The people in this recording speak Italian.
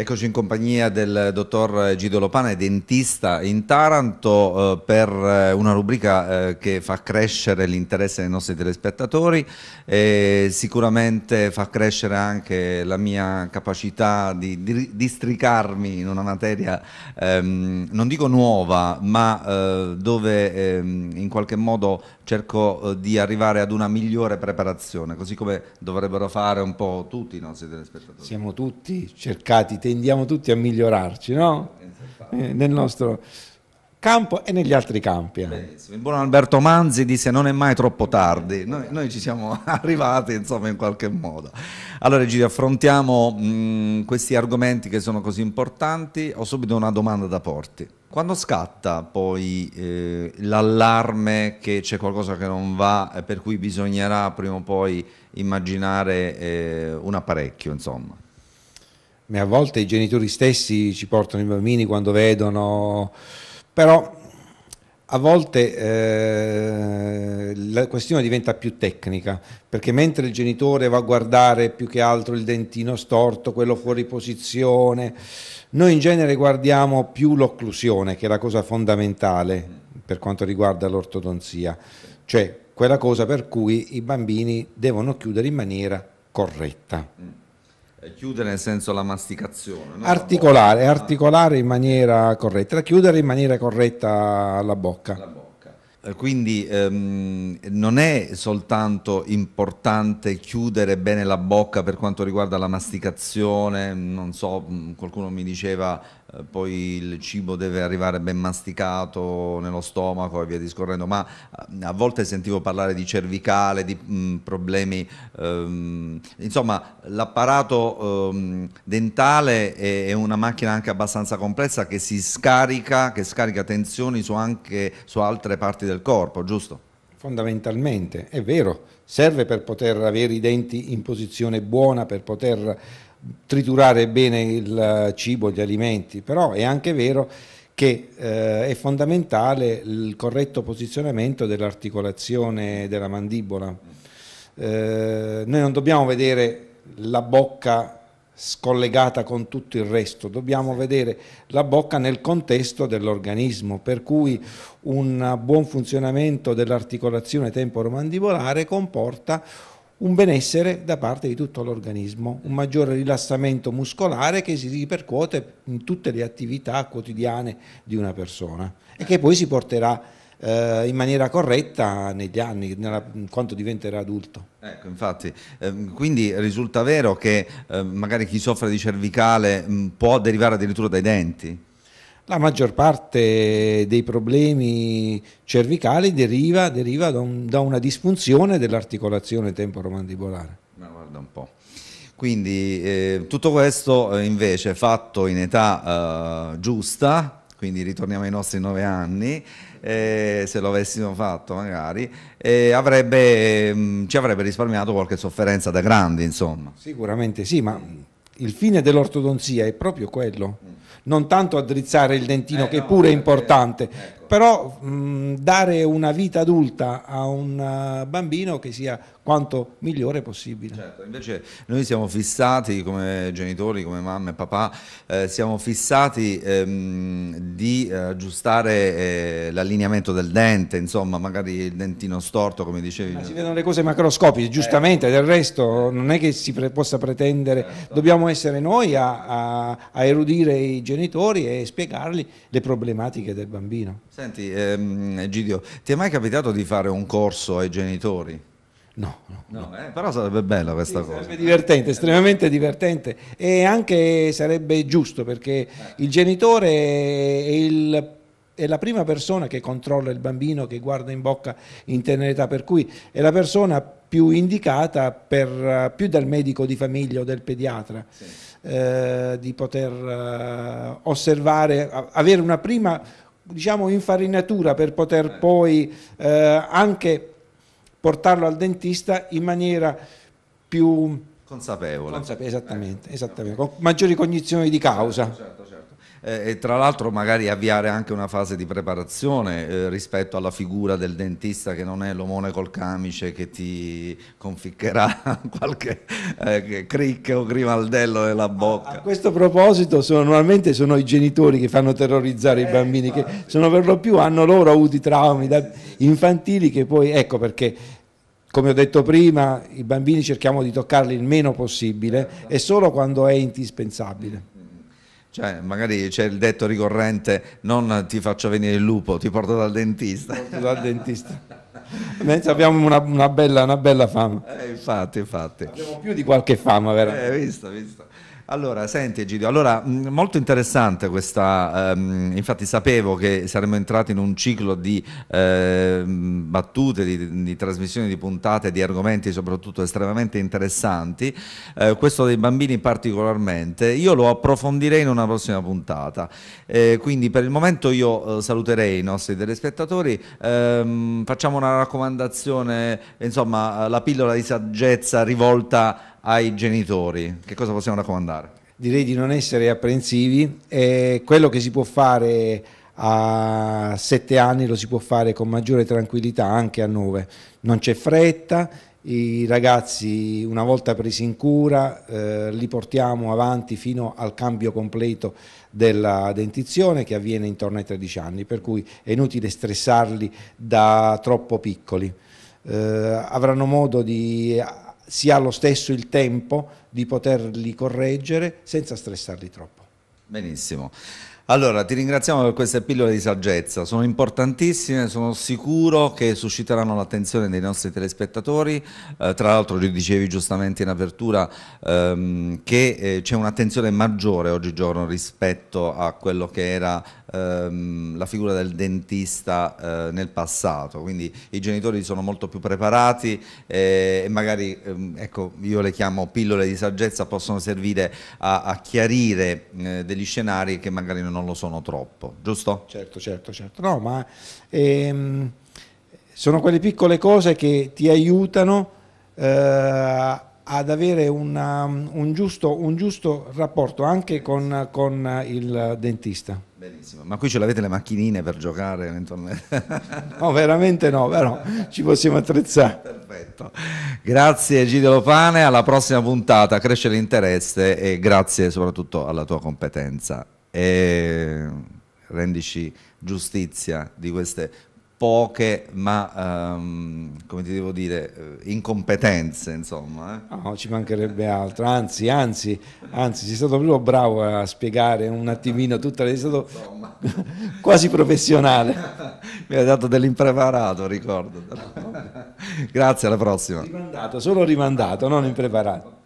Eccoci in compagnia del dottor Gido Lopane, dentista in Taranto, eh, per eh, una rubrica eh, che fa crescere l'interesse dei nostri telespettatori e sicuramente fa crescere anche la mia capacità di, di districarmi in una materia, ehm, non dico nuova, ma eh, dove ehm, in qualche modo cerco eh, di arrivare ad una migliore preparazione, così come dovrebbero fare un po' tutti i nostri telespettatori. Siamo tutti cercati tendiamo tutti a migliorarci, no? Esatto. Eh, nel nostro campo e negli altri campi. Benissimo. Il buon Alberto Manzi disse non è mai troppo tardi, noi, noi ci siamo arrivati insomma in qualche modo. Allora Gigi affrontiamo mh, questi argomenti che sono così importanti, ho subito una domanda da porti. Quando scatta poi eh, l'allarme che c'è qualcosa che non va e per cui bisognerà prima o poi immaginare eh, un apparecchio insomma? a volte i genitori stessi ci portano i bambini quando vedono, però a volte eh, la questione diventa più tecnica, perché mentre il genitore va a guardare più che altro il dentino storto, quello fuori posizione, noi in genere guardiamo più l'occlusione, che è la cosa fondamentale per quanto riguarda l'ortodonzia, cioè quella cosa per cui i bambini devono chiudere in maniera corretta. Eh, chiude nel senso la masticazione. No? Articolare, la articolare in maniera corretta, chiudere in maniera corretta la bocca. La bocca. Eh, quindi ehm, non è soltanto importante chiudere bene la bocca per quanto riguarda la masticazione, non so, mm, qualcuno mi diceva eh, poi il cibo deve arrivare ben masticato nello stomaco e via discorrendo, ma eh, a volte sentivo parlare di cervicale, di mh, mm, problemi, ehm, insomma l'apparato ehm, dentale è, è, una macchina anche abbastanza complessa che si scarica, che scarica tensioni su anche su altre parti del corpo, giusto? Fondamentalmente, è vero, serve per poter avere i denti in posizione buona, per poter triturare bene il eh, cibo, gli alimenti, però è anche vero che eh, è fondamentale il corretto posizionamento dell'articolazione della mandibola. Eh, noi non dobbiamo vedere la bocca scollegata con tutto il resto, dobbiamo vedere la bocca nel contesto dell'organismo, per cui un buon funzionamento dell'articolazione temporomandibolare comporta un benessere da parte di tutto l'organismo, un maggiore rilassamento muscolare che si ripercuote in tutte le attività quotidiane di una persona e che poi si porterà eh, in maniera corretta negli anni, nella, quando diventerà adulto. Ecco, infatti, ehm, quindi risulta vero che ehm, magari chi soffre di cervicale mm, può derivare addirittura dai denti? la maggior parte dei problemi cervicali deriva, deriva da, un, da, una disfunzione dell'articolazione temporomandibolare. Ma guarda un po'. Quindi eh, tutto questo eh, invece fatto in età eh, giusta, quindi ritorniamo ai nostri nove anni, eh, se lo avessimo fatto magari, eh, avrebbe, mh, mm, ci avrebbe risparmiato qualche sofferenza da grandi insomma. Sicuramente sì, ma il fine dell'ortodonzia è proprio quello mm non tanto a drizzare il dentino, eh, che pure è importante, eh, però mh, dare una vita adulta a un eh, bambino che sia quanto migliore possibile. Certo, invece noi siamo fissati come genitori, come mamma e papà, eh, siamo fissati ehm, di eh, aggiustare eh, l'allineamento del dente, insomma magari il dentino storto come dicevi. Ma si vedono le cose macroscopiche, eh. giustamente, eh. del resto non è che si pre possa pretendere, certo. dobbiamo essere noi a, a, a erudire i genitori e spiegargli le problematiche del bambino. Senti, ehm, Gidio, ti è mai capitato di fare un corso ai genitori? No, no, no. eh, però sarebbe bella questa sì, cosa. Sarebbe divertente, estremamente divertente e anche sarebbe giusto perché eh. il genitore è, il, è la prima persona che controlla il bambino, che guarda in bocca in tenera età, per cui è la persona più indicata per, più dal medico di famiglia o del pediatra sì. Eh, di poter eh, osservare, avere una prima diciamo, infarinatura per poter eh. poi eh, anche portarlo al dentista in maniera più consapevole. consapevole esattamente, eh, esattamente, con maggiori cognizioni di causa. Certo, certo, certo eh, e tra l'altro magari avviare anche una fase di preparazione eh, rispetto alla figura del dentista che non è l'omone col camice che ti conficcherà qualche eh, cric o grimaldello nella bocca. A, a questo proposito sono, normalmente sono i genitori che fanno terrorizzare i eh, bambini che sono per lo più hanno loro avuti traumi da, infantili che poi ecco perché come ho detto prima, i bambini cerchiamo di toccarli il meno possibile e certo. solo quando è indispensabile. Cioè, magari c'è il detto ricorrente, non ti faccio venire il lupo, ti porto dal dentista. dal dentista. Invece abbiamo una, una, bella, una bella fama. Eh, infatti, infatti. Abbiamo più di qualche fama, vero? Eh, visto, visto. Allora, senti Gidio, allora, mm, molto interessante questa, ehm, infatti sapevo che saremmo entrati in un ciclo di eh, battute, di, di, trasmissioni, di puntate, di argomenti soprattutto estremamente interessanti, eh, questo dei bambini particolarmente, io lo approfondirei in una prossima puntata, eh, quindi per il momento io eh, saluterei i nostri telespettatori, ehm, facciamo una raccomandazione, insomma la pillola di saggezza rivolta a ai genitori? Che cosa possiamo raccomandare? Direi di non essere apprensivi, eh, quello che si può fare a sette anni lo si può fare con maggiore tranquillità anche a nove. non c'è fretta, i ragazzi una volta presi in cura eh, li portiamo avanti fino al cambio completo della dentizione che avviene intorno ai 13 anni, per cui è inutile stressarli da troppo piccoli. Eh, avranno modo di si ha lo stesso il tempo di poterli correggere senza stressarli troppo. Benissimo. Allora, ti ringraziamo per queste pillole di saggezza, sono importantissime, sono sicuro che susciteranno l'attenzione dei nostri telespettatori, eh, tra l'altro ci dicevi giustamente in apertura ehm, che eh, c'è un'attenzione maggiore oggigiorno rispetto a quello che era ehm, la figura del dentista eh, nel passato, quindi i genitori sono molto più preparati eh, e magari, ehm, ecco, io le chiamo pillole di saggezza, possono servire a, a chiarire eh, degli scenari che magari non non lo sono troppo, giusto? Certo, certo, certo. No, ma ehm, sono quelle piccole cose che ti aiutano eh, ad avere una, un, giusto, un, giusto, rapporto anche con, con il dentista. Benissimo, ma qui ce l'avete le macchinine per giocare eventualmente? no, veramente no, però ci possiamo attrezzare. Perfetto. Grazie Gidio Lopane, alla prossima puntata, cresce l'interesse e grazie soprattutto alla tua competenza e rendici giustizia di queste poche ma um, come ti devo dire eh, incompetenze insomma eh? no ci mancherebbe altro anzi anzi anzi sei stato proprio bravo a spiegare un attimino tutta sei stato quasi professionale mi hai dato dell'impreparato ricordo grazie alla prossima rimandato solo rimandato non impreparato